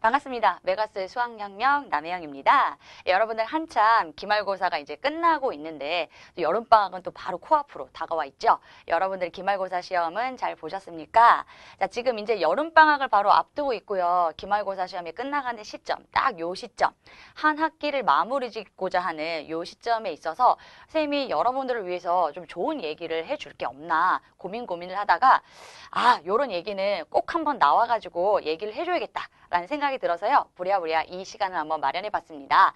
반갑습니다. 메가스 수학양명 남혜영입니다. 예, 여러분들 한참 기말고사가 이제 끝나고 있는데 여름방학은 또 바로 코앞으로 다가와 있죠. 여러분들 기말고사 시험은 잘 보셨습니까? 자, 지금 이제 여름방학을 바로 앞두고 있고요. 기말고사 시험이 끝나가는 시점, 딱 요 시점, 한 학기를 마무리 짓고자 하는 요 시점에 있어서 선생님이 여러분들을 위해서 좀 좋은 얘기를 해줄 게 없나 고민 고민을 하다가 아, 요런 얘기는 꼭 한번 나와가지고 얘기를 해줘야겠다라는 생각 생각이 들어서요. 부랴부랴 이 시간을 한번 마련해 봤습니다.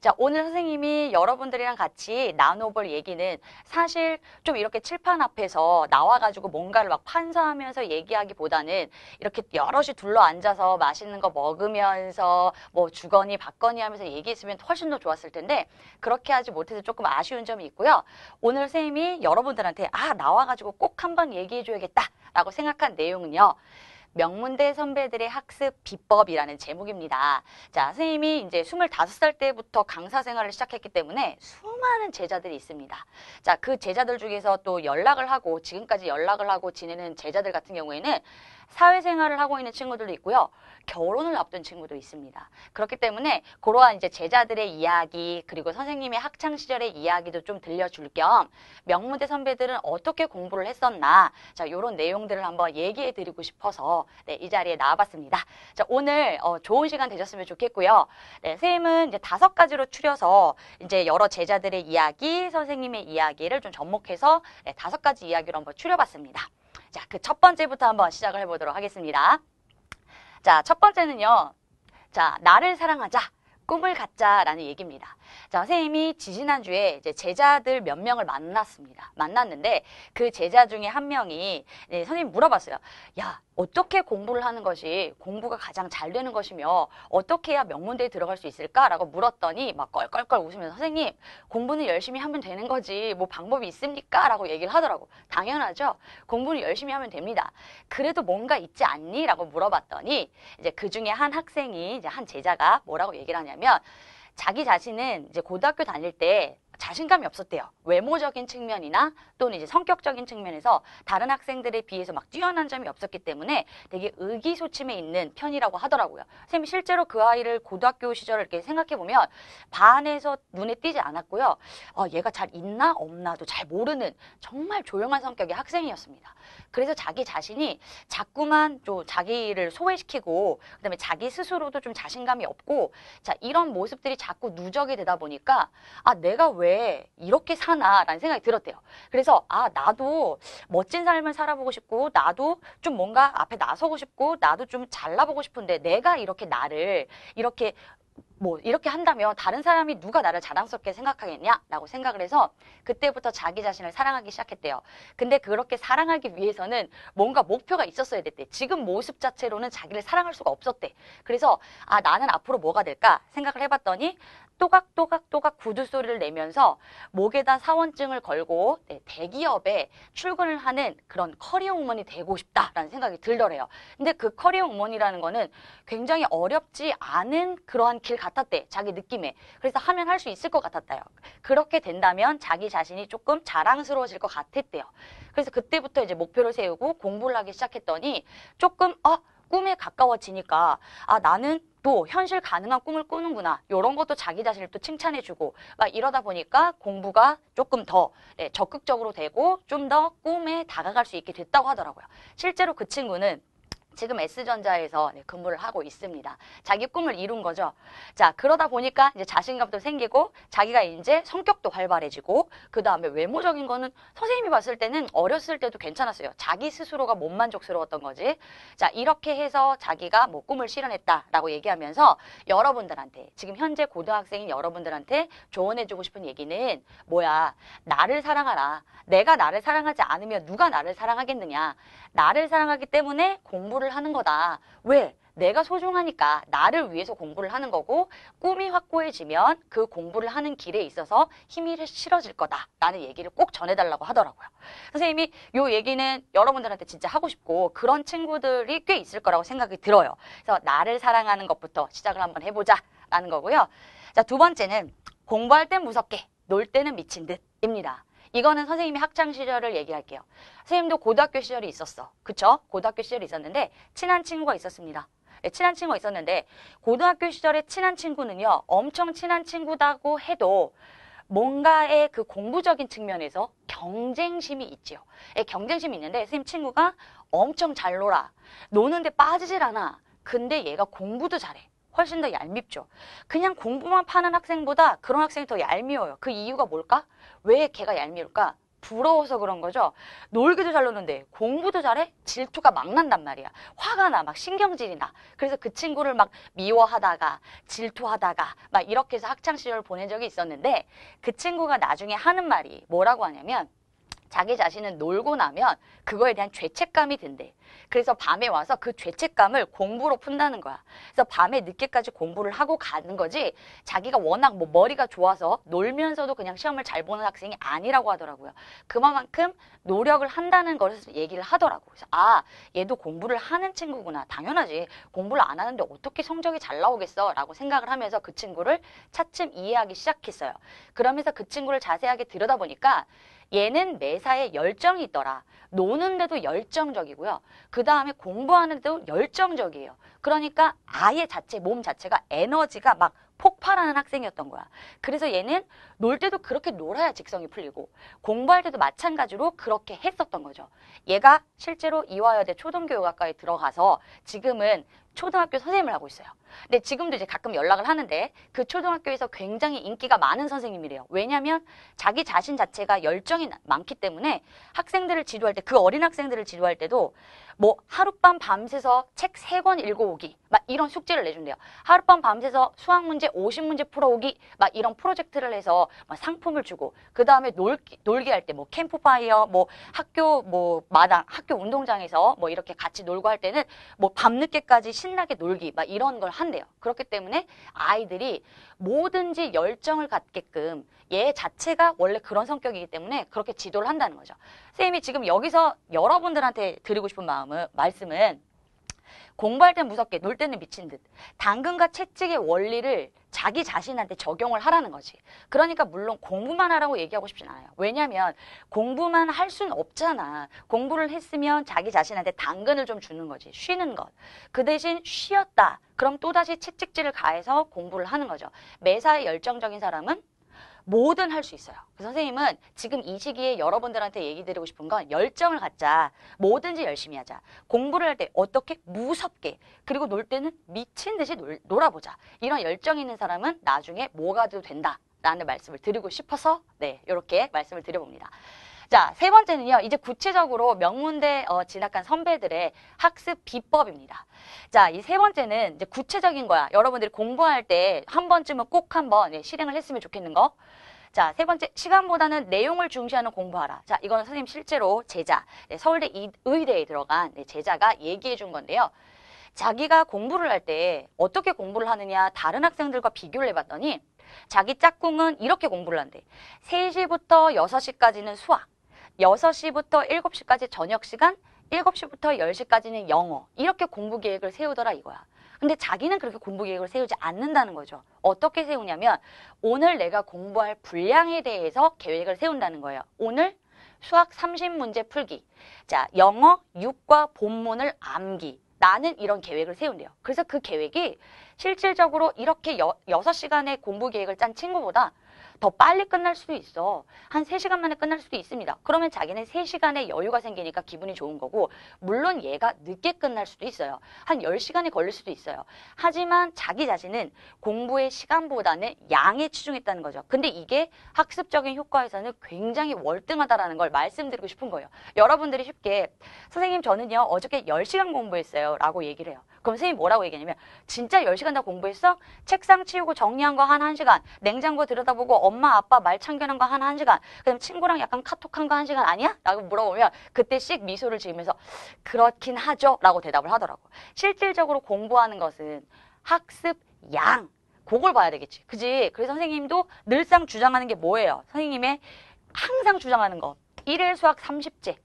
자, 오늘 선생님이 여러분들이랑 같이 나눠볼 얘기는 사실 좀 이렇게 칠판 앞에서 나와가지고 뭔가를 막판사하면서 얘기하기보다는 이렇게 여럿이 둘러 앉아서 맛있는 거 먹으면서 뭐 주거니 받거니 하면서 얘기했으면 훨씬 더 좋았을 텐데 그렇게 하지 못해서 조금 아쉬운 점이 있고요. 오늘 선생님이 여러분들한테 아, 나와가지고 꼭 한번 얘기해줘야겠다 라고 생각한 내용은요. 명문대 선배들의 학습 비법이라는 제목입니다. 자, 선생님이 이제 25살 때부터 강사 생활을 시작했기 때문에 수많은 제자들이 있습니다. 자, 그 제자들 중에서 또 연락을 하고 지금까지 연락을 하고 지내는 제자들 같은 경우에는 사회생활을 하고 있는 친구들도 있고요. 결혼을 앞둔 친구도 있습니다. 그렇기 때문에 그러한 이제 제자들의 이야기 그리고 선생님의 학창 시절의 이야기도 좀 들려줄 겸 명문대 선배들은 어떻게 공부를 했었나 자 이런 내용들을 한번 얘기해 드리고 싶어서 네, 이 자리에 나와봤습니다. 자 오늘 어, 좋은 시간 되셨으면 좋겠고요. 네, 선생님은 이제 다섯 가지로 추려서 이제 여러 제자들의 이야기, 선생님의 이야기를 좀 접목해서 네, 다섯 가지 이야기로 한번 추려봤습니다. 자, 그 첫 번째부터 한번 시작을 해보도록 하겠습니다. 자, 첫 번째는요. 자, 나를 사랑하자, 꿈을 갖자라는 얘기입니다. 자, 선생님이 지지난주에 이제 제자들 몇 명을 만났습니다. 만났는데 그 제자 중에 한 명이 네, 선생님 물어봤어요. 야, 어떻게 공부를 하는 것이 공부가 가장 잘 되는 것이며 어떻게 해야 명문대에 들어갈 수 있을까라고 물었더니 막 껄껄껄 웃으면서 선생님 공부는 열심히 하면 되는 거지 뭐 방법이 있습니까? 라고 얘기를 하더라고 당연하죠 공부는 열심히 하면 됩니다 그래도 뭔가 있지 않니? 라고 물어봤더니 이제 그 중에 한 학생이 이제 한 제자가 뭐라고 얘기를 하냐면 자기 자신은 이제 고등학교 다닐 때 자신감이 없었대요. 외모적인 측면이나 또는 이제 성격적인 측면에서 다른 학생들에 비해서 막 뛰어난 점이 없었기 때문에 되게 의기소침해 있는 편이라고 하더라고요. 선생님이 실제로 그 아이를 고등학교 시절을 이렇게 생각해 보면 반에서 눈에 띄지 않았고요. 어, 얘가 잘 있나 없나도 잘 모르는 정말 조용한 성격의 학생이었습니다. 그래서 자기 자신이 자꾸만 좀 자기를 소외시키고 그다음에 자기 스스로도 좀 자신감이 없고 자 이런 모습들이 자꾸 누적이 되다 보니까 아 내가 왜왜 이렇게 사나라는 생각이 들었대요. 그래서 아 나도 멋진 삶을 살아보고 싶고 나도 좀 뭔가 앞에 나서고 싶고 나도 좀 잘나보고 싶은데 내가 이렇게 나를 이렇게 뭐 이렇게 한다면 다른 사람이 누가 나를 자랑스럽게 생각하겠냐라고 생각을 해서 그때부터 자기 자신을 사랑하기 시작했대요. 근데 그렇게 사랑하기 위해서는 뭔가 목표가 있었어야 됐대. 지금 모습 자체로는 자기를 사랑할 수가 없었대. 그래서 아 나는 앞으로 뭐가 될까 생각을 해봤더니 또각또각또각 구두 소리를 내면서 목에다 사원증을 걸고 네, 대기업에 출근을 하는 그런 커리어 우먼이 되고 싶다라는 생각이 들더래요. 근데 그 커리어 우먼이라는 거는 굉장히 어렵지 않은 그러한 길 같았대. 자기 느낌에. 그래서 하면 할 수 있을 것 같았다요. 그렇게 된다면 자기 자신이 조금 자랑스러워질 것 같았대요. 그래서 그때부터 이제 목표를 세우고 공부를 하기 시작했더니 조금 어 꿈에 가까워지니까 아 나는 또 현실 가능한 꿈을 꾸는구나 이런 것도 자기 자신을 또 칭찬해주고 막 이러다 보니까 공부가 조금 더 네, 적극적으로 되고 좀 더 꿈에 다가갈 수 있게 됐다고 하더라고요. 실제로 그 친구는 지금 S전자에서 근무를 하고 있습니다. 자기 꿈을 이룬 거죠. 자, 그러다 보니까 이제 자신감도 생기고 자기가 이제 성격도 활발해지고 그다음에 외모적인 거는 선생님이 봤을 때는 어렸을 때도 괜찮았어요. 자기 스스로가 못 만족스러웠던 거지. 자, 이렇게 해서 자기가 뭐 꿈을 실현했다라고 얘기하면서 여러분들한테 지금 현재 고등학생인 여러분들한테 조언해 주고 싶은 얘기는 뭐야? 나를 사랑하라. 내가 나를 사랑하지 않으면 누가 나를 사랑하겠느냐? 나를 사랑하기 때문에 공부를 공부를 하는 거다. 왜? 내가 소중하니까 나를 위해서 공부를 하는 거고 꿈이 확고해지면 그 공부를 하는 길에 있어서 힘이 실어질 거다 라는 얘기를 꼭 전해달라고 하더라고요 선생님이 이 얘기는 여러분들한테 진짜 하고 싶고 그런 친구들이 꽤 있을 거라고 생각이 들어요 그래서 나를 사랑하는 것부터 시작을 한번 해보자 라는 거고요 자두 번째는 공부할 땐 무섭게 놀 때는 미친 듯입니다 이거는 선생님이 학창 시절을 얘기할게요. 선생님도 고등학교 시절이 있었어. 그쵸? 고등학교 시절이 있었는데 친한 친구가 있었습니다. 네, 친한 친구가 있었는데 고등학교 시절에 친한 친구는요. 엄청 친한 친구다고 해도 뭔가의 그 공부적인 측면에서 경쟁심이 있지요. 네, 경쟁심이 있는데 선생님 친구가 엄청 잘 놀아. 노는데 빠지질 않아. 근데 얘가 공부도 잘해. 훨씬 더 얄밉죠. 그냥 공부만 파는 학생보다 그런 학생이 더 얄미워요. 그 이유가 뭘까? 왜 걔가 얄미울까? 부러워서 그런 거죠. 놀기도 잘 노는데 공부도 잘해? 질투가 막 난단 말이야. 화가 나, 막 신경질이 나. 그래서 그 친구를 막 미워하다가 질투하다가 막 이렇게 해서 학창시절 을 보낸 적이 있었는데 그 친구가 나중에 하는 말이 뭐라고 하냐면 자기 자신은 놀고 나면 그거에 대한 죄책감이 든대. 그래서 밤에 와서 그 죄책감을 공부로 푼다는 거야. 그래서 밤에 늦게까지 공부를 하고 가는 거지 자기가 워낙 뭐 머리가 좋아서 놀면서도 그냥 시험을 잘 보는 학생이 아니라고 하더라고요. 그만큼 노력을 한다는 것을 얘기를 하더라고. 그래서 아, 얘도 공부를 하는 친구구나. 당연하지. 공부를 안 하는데 어떻게 성적이 잘 나오겠어? 라고 생각을 하면서 그 친구를 차츰 이해하기 시작했어요. 그러면서 그 친구를 자세하게 들여다보니까 얘는 매사에 열정이 있더라. 노는데도 열정적이고요. 그 다음에 공부하는데도 열정적이에요. 그러니까 아예 자체, 몸 자체가 에너지가 막 폭발하는 학생이었던 거야. 그래서 얘는 놀 때도 그렇게 놀아야 직성이 풀리고 공부할 때도 마찬가지로 그렇게 했었던 거죠. 얘가 실제로 이화여대 초등교육학과에 들어가서 지금은 초등학교 선생님을 하고 있어요. 근데 지금도 이제 가끔 연락을 하는데 그 초등학교에서 굉장히 인기가 많은 선생님이래요. 왜냐하면 자기 자신 자체가 열정이 많기 때문에 학생들을 지도할 때 그 어린 학생들을 지도할 때도 뭐 하룻밤 밤새서 책 세 권 읽어오기 막 이런 숙제를 내준대요. 하룻밤 밤새서 수학 문제 오십 문제 풀어오기 막 이런 프로젝트를 해서 막 상품을 주고 그 다음에 놀기 놀게 할때 뭐 캠프파이어 뭐 학교 뭐 마당 학교 운동장에서 뭐 이렇게 같이 놀고 할 때는 뭐 밤늦게까지 신 신나게 놀기 막 이런 걸 한대요. 그렇기 때문에 아이들이 뭐든지 열정을 갖게끔 얘 자체가 원래 그런 성격이기 때문에 그렇게 지도를 한다는 거죠. 쌤이 지금 여기서 여러분들한테 드리고 싶은 마음은 말씀은 공부할 땐 무섭게 놀 때는 미친 듯 당근과 채찍의 원리를 자기 자신한테 적용을 하라는 거지 그러니까 물론 공부만 하라고 얘기하고 싶진 않아요 왜냐하면 공부만 할 수는 없잖아 공부를 했으면 자기 자신한테 당근을 좀 주는 거지 쉬는 것그 대신 쉬었다 그럼 또다시 채찍질을 가해서 공부를 하는 거죠 매사에 열정적인 사람은 뭐든 할 수 있어요. 그래서 선생님은 지금 이 시기에 여러분들한테 얘기 드리고 싶은 건 열정을 갖자. 뭐든지 열심히 하자. 공부를 할 때 어떻게 무섭게 그리고 놀 때는 미친 듯이 놀, 놀아보자. 이런 열정 있는 사람은 나중에 뭐가 돼도 된다. 라는 말씀을 드리고 싶어서 네 이렇게 말씀을 드려봅니다. 자, 세 번째는요. 이제 구체적으로 명문대 어, 진학한 선배들의 학습 비법입니다. 자, 이 세 번째는 이제 구체적인 거야. 여러분들이 공부할 때 한 번쯤은 꼭 한번 예, 실행을 했으면 좋겠는 거. 자, 세 번째, 시간보다는 내용을 중시하는 공부하라. 자, 이거는 선생님 실제로 제자, 네, 서울대 이, 의대에 들어간 네, 제자가 얘기해 준 건데요. 자기가 공부를 할 때 어떻게 공부를 하느냐 다른 학생들과 비교를 해봤더니 자기 짝꿍은 이렇게 공부를 한대. 세시부터 여섯 시까지는 수학, 여섯 시부터 일곱 시까지 저녁 시간, 일곱 시부터 열시까지는 영어. 이렇게 공부 계획을 세우더라 이거야. 근데 자기는 그렇게 공부 계획을 세우지 않는다는 거죠. 어떻게 세우냐면 오늘 내가 공부할 분량에 대해서 계획을 세운다는 거예요. 오늘 수학 30문제 풀기. 자, 영어 6과 본문을 암기. 나는 이런 계획을 세운대요. 그래서 그 계획이 실질적으로 이렇게 여, 6시간의 공부 계획을 짠 친구보다 더 빨리 끝날 수도 있어. 한 세시간 만에 끝날 수도 있습니다. 그러면 자기는 세시간의 여유가 생기니까 기분이 좋은 거고 물론 얘가 늦게 끝날 수도 있어요. 한 열시간이 걸릴 수도 있어요. 하지만 자기 자신은 공부의 시간보다는 양에 치중했다는 거죠. 근데 이게 학습적인 효과에서는 굉장히 월등하다라는 걸 말씀드리고 싶은 거예요. 여러분들이 쉽게 선생님 저는요 어저께 열시간 공부했어요 라고 얘기를 해요. 그럼 선생님이 뭐라고 얘기하냐면 진짜 10시간 다 공부했어? 책상 치우고 정리한 거 한 1시간, 냉장고 들여다보고 엄마 아빠 말 참견한 거한 1시간, 그다음 친구랑 약간 카톡한 거 한시간 아니야? 라고 물어보면 그때씩 미소를 지으면서 그렇긴 하죠 라고 대답을 하더라고. 실질적으로 공부하는 것은 학습 양, 그걸 봐야 되겠지. 그지? 그래서 선생님도 늘상 주장하는 게 뭐예요? 선생님의 항상 주장하는 거. 일일 수학 30제.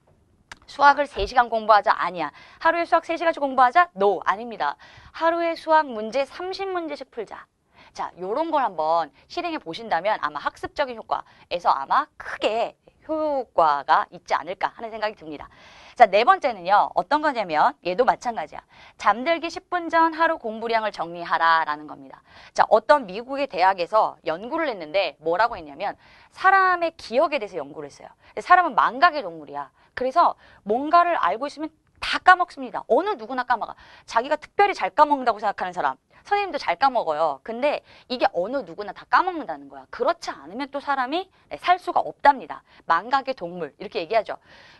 수학을 세시간 공부하자 아니야. 하루에 수학 세시간씩 공부하자? No 아닙니다. 하루에 수학 문제 삼십 문제씩 풀자. 자, 요런 걸 한번 실행해 보신다면 아마 학습적인 효과에서 아마 크게 효과가 있지 않을까 하는 생각이 듭니다. 자, 네 번째는요. 어떤 거냐면 얘도 마찬가지야. 잠들기 10분 전 하루 공부량을 정리하라라는 겁니다. 자, 어떤 미국의 대학에서 연구를 했는데 뭐라고 했냐면 사람의 기억에 대해서 연구를 했어요. 사람은 망각의 동물이야. 그래서 뭔가를 알고 있으면 다 까먹습니다. 어느 누구나 까먹어. 자기가 특별히 잘 까먹는다고 생각하는 사람. 선생님도 잘 까먹어요. 근데 이게 어느 누구나 다 까먹는다는 거야. 그렇지 않으면 또 사람이 네, 살 수가 없답니다. 망각의 동물 이렇게 얘기하죠.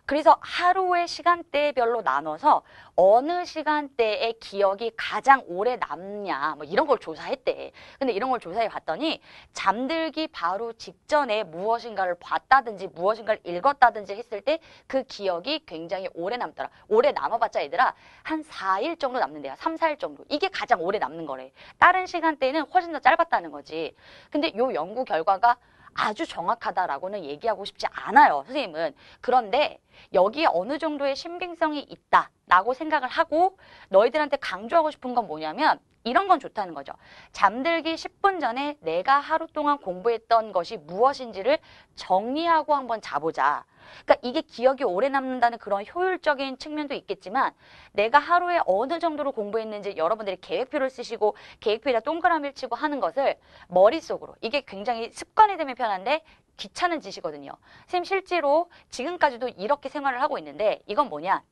그래서 하루의 시간대별로 나눠서 어느 시간대에 기억이 가장 오래 남냐 뭐 이런 걸 조사했대. 근데 이런 걸 조사해 봤더니 잠들기 바로 직전에 무엇인가를 봤다든지 무엇인가를 읽었다든지 했을 때 그 기억이 굉장히 오래 남더라. 오래 남아봤자 얘들아 한 4일 정도 남는데요. 3, 4일 정도. 이게 가장 오래 남는 있는 거래. 다른 시간대는 훨씬 더 짧았다는 거지. 근데 요 연구 결과가 아주 정확하다라고는 얘기하고 싶지 않아요. 선생님은. 그런데 여기에 어느 정도의 신빙성이 있다라고 생각을 하고 너희들한테 강조하고 싶은 건 뭐냐면 이런 건 좋다는 거죠. 잠들기 10분 전에 내가 하루 동안 공부했던 것이 무엇인지를 정리하고 한번 자보자. 그러니까 이게 기억이 오래 남는다는 그런 효율적인 측면도 있겠지만 내가 하루에 어느 정도로 공부했는지 여러분들이 계획표를 쓰시고 계획표에다 동그라미를 치고 하는 것을 머릿속으로 이게 굉장히 습관이 되면 편한데 귀찮은 짓이거든요. 선생님 실제로 지금까지도 이렇게 생활을 하고 있는데 이건 뭐냐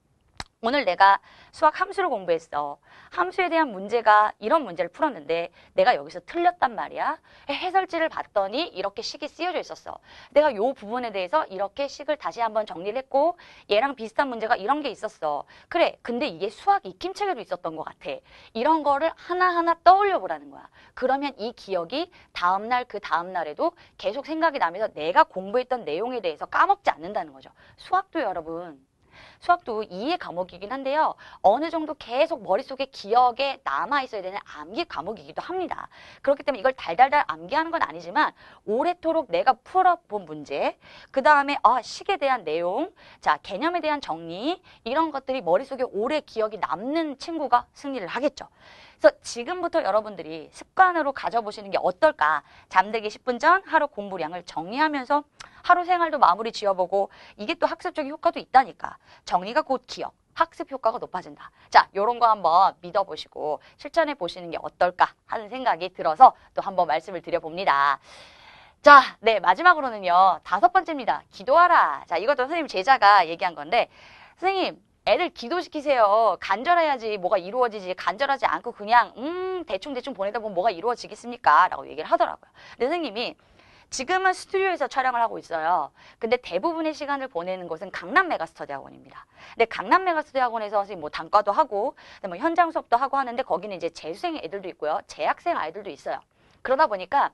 오늘 내가 수학 함수를 공부했어. 함수에 대한 문제가 이런 문제를 풀었는데 내가 여기서 틀렸단 말이야. 해설지를 봤더니 이렇게 식이 쓰여져 있었어. 내가 요 부분에 대해서 이렇게 식을 다시 한번 정리를 했고 얘랑 비슷한 문제가 이런 게 있었어. 그래. 근데 이게 수학 익힘책에도 있었던 것 같아. 이런 거를 하나하나 떠올려 보라는 거야. 그러면 이 기억이 다음날 그 다음날에도 계속 생각이 나면서 내가 공부했던 내용에 대해서 까먹지 않는다는 거죠. 수학도 여러분 수학도 이의 과목이긴 한데요. 어느 정도 계속 머릿속에 기억에 남아 있어야 되는 암기 과목이기도 합니다. 그렇기 때문에 이걸 달달달 암기하는 건 아니지만 오래도록 내가 풀어본 문제, 그 다음에 아, 식에 대한 내용, 자 개념에 대한 정리 이런 것들이 머릿속에 오래 기억이 남는 친구가 승리를 하겠죠. 그래서 지금부터 여러분들이 습관으로 가져보시는 게 어떨까? 잠들기 10분 전 하루 공부량을 정리하면서 하루 생활도 마무리 지어보고 이게 또 학습적인 효과도 있다니까. 정리가 곧 기억, 학습 효과가 높아진다. 자, 요런 거 한번 믿어보시고 실천해 보시는 게 어떨까 하는 생각이 들어서 또 한번 말씀을 드려봅니다. 자, 네, 마지막으로는요. 다섯 번째입니다. 기도하라. 자, 이것도 선생님 제자가 얘기한 건데 선생님, 애들 기도시키세요. 간절해야지 뭐가 이루어지지. 간절하지 않고 그냥 음, 대충대충 보내다 보면 뭐가 이루어지겠습니까? 라고 얘기를 하더라고요. 근데 선생님이 지금은 스튜디오에서 촬영을 하고 있어요. 근데 대부분의 시간을 보내는 곳은 강남 메가스터대 학원입니다. 근데 강남 메가스터대 학원에서 선생님 뭐 단과도 하고 뭐 현장 수업도 하고 하는데 거기는 이제 재수생 애들도 있고요. 재학생 아이들도 있어요. 그러다 보니까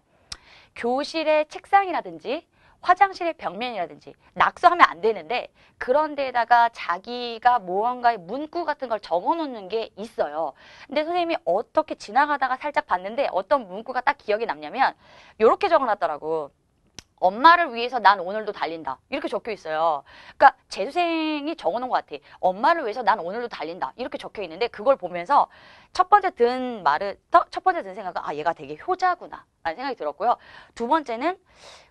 교실의 책상이라든지 화장실의 벽면이라든지 낙서하면 안 되는데 그런 데에다가 자기가 무언가의 문구 같은 걸 적어놓는 게 있어요. 근데 선생님이 어떻게 지나가다가 살짝 봤는데 어떤 문구가 딱 기억이 남냐면 이렇게 적어놨더라고. 엄마를 위해서 난 오늘도 달린다. 이렇게 적혀 있어요. 그러니까 재수생이 적어놓은 것 같아. 엄마를 위해서 난 오늘도 달린다. 이렇게 적혀 있는데 그걸 보면서 첫 번째 든말을첫 번째 든 생각은 아 얘가 되게 효자구나 라는 생각이 들었고요. 두 번째는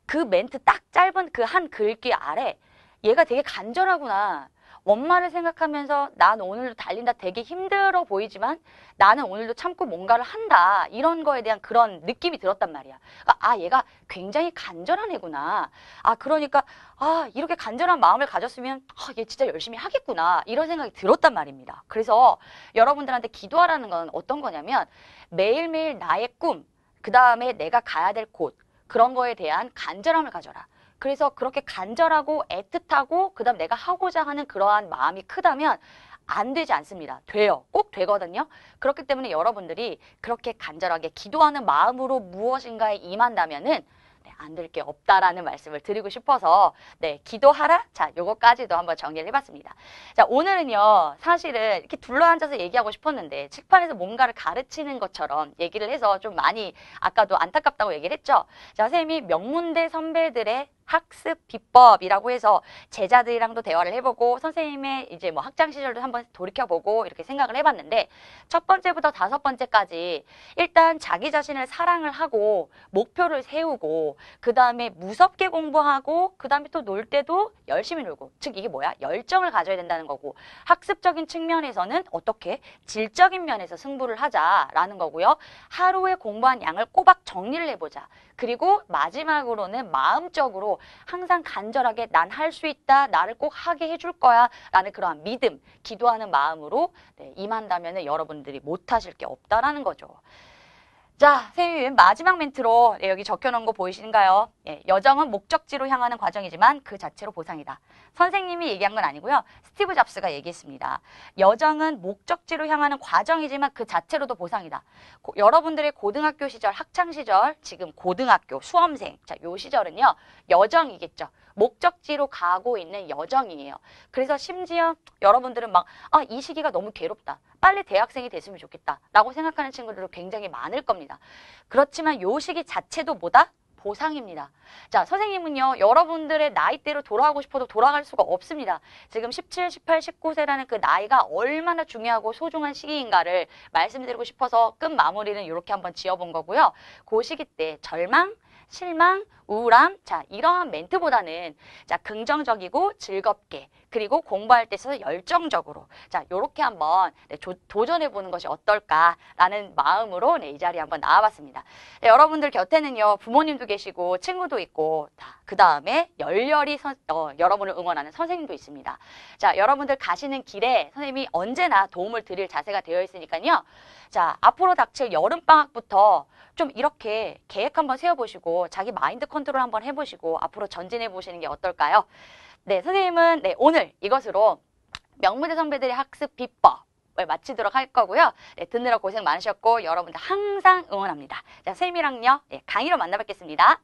그 멘트 딱 짧은 그 한 글귀 아래 얘가 되게 간절하구나. 엄마를 생각하면서 난 오늘도 달린다 되게 힘들어 보이지만 나는 오늘도 참고 뭔가를 한다 이런 거에 대한 그런 느낌이 들었단 말이야. 그러니까 아 얘가 굉장히 간절한 애구나. 아 그러니까 아 이렇게 간절한 마음을 가졌으면 아, 얘 진짜 열심히 하겠구나 이런 생각이 들었단 말입니다. 그래서 여러분들한테 기도하라는 건 어떤 거냐면 매일매일 나의 꿈, 그 다음에 내가 가야 될 곳 그런 거에 대한 간절함을 가져라. 그래서 그렇게 간절하고 애틋하고 그다음 내가 하고자 하는 그러한 마음이 크다면 안 되지 않습니다. 돼요. 꼭 되거든요. 그렇기 때문에 여러분들이 그렇게 간절하게 기도하는 마음으로 무엇인가에 임한다면은 네, 안 될 게 없다라는 말씀을 드리고 싶어서 네, 기도하라. 자, 요거까지도 한번 정리를 해봤습니다. 자, 오늘은요, 사실은 이렇게 둘러앉아서 얘기하고 싶었는데 칠판에서 뭔가를 가르치는 것처럼 얘기를 해서 좀 많이 아까도 안타깝다고 얘기를 했죠. 자, 선생님이 명문대 선배들의 학습 비법이라고 해서 제자들이랑도 대화를 해보고 선생님의 이제 뭐 학창 시절도 한번 돌이켜보고 이렇게 생각을 해봤는데 첫 번째부터 다섯 번째까지 일단 자기 자신을 사랑을 하고 목표를 세우고 그 다음에 무섭게 공부하고 그 다음에 또 놀 때도 열심히 놀고 즉 이게 뭐야 열정을 가져야 된다는 거고 학습적인 측면에서는 어떻게 질적인 면에서 승부를 하자라는 거고요 하루에 공부한 양을 꼬박 정리를 해보자 그리고 마지막으로는 마음적으로 항상 간절하게 난 할 수 있다. 나를 꼭 하게 해줄 거야. 라는 그러한 믿음, 기도하는 마음으로 네, 임한다면 여러분들이 못하실 게 없다라는 거죠. 자, 선생님 마지막 멘트로 예, 여기 적혀놓은 거 보이시는가요? 예, 여정은 목적지로 향하는 과정이지만 그 자체로 보상이다. 선생님이 얘기한 건 아니고요. 스티브 잡스가 얘기했습니다. 여정은 목적지로 향하는 과정이지만 그 자체로도 보상이다. 고, 여러분들의 고등학교 시절, 학창 시절, 지금 고등학교, 수험생, 자, 요 시절은요. 여정이겠죠. 목적지로 가고 있는 여정이에요. 그래서 심지어 여러분들은 막, 아, 이 시기가 너무 괴롭다. 빨리 대학생이 됐으면 좋겠다. 라고 생각하는 친구들도 굉장히 많을 겁니다. 그렇지만 요 시기 자체도 뭐다? 보상입니다. 자, 선생님은요, 여러분들의 나이대로 돌아가고 싶어도 돌아갈 수가 없습니다. 지금 17, 18, 19세라는 그 나이가 얼마나 중요하고 소중한 시기인가를 말씀드리고 싶어서 끝 마무리는 이렇게 한번 지어본 거고요. 고 시기 때 절망, 실망, 우울함 자 이러한 멘트보다는 자 긍정적이고 즐겁게 그리고 공부할 때 있어서 열정적으로 자 이렇게 한번 네, 조, 도전해보는 것이 어떨까라는 마음으로 네, 이 자리에 한번 나와봤습니다. 네, 여러분들 곁에는요 부모님도 계시고 친구도 있고 그 다음에 열렬히 선, 어, 여러분을 응원하는 선생님도 있습니다. 자 여러분들 가시는 길에 선생님이 언제나 도움을 드릴 자세가 되어 있으니까요. 자 앞으로 닥칠 여름방학부터 좀 이렇게 계획 한번 세워보시고 자기 마인드 컨트롤 한번 해보시고 앞으로 전진해보시는 게 어떨까요? 네, 선생님은 네, 오늘 이것으로 명문대 선배들의 학습 비법을 마치도록 할 거고요. 네, 듣느라 고생 많으셨고 여러분들 항상 응원합니다. 자, 쌤이랑요. 네, 강의로 만나 뵙겠습니다.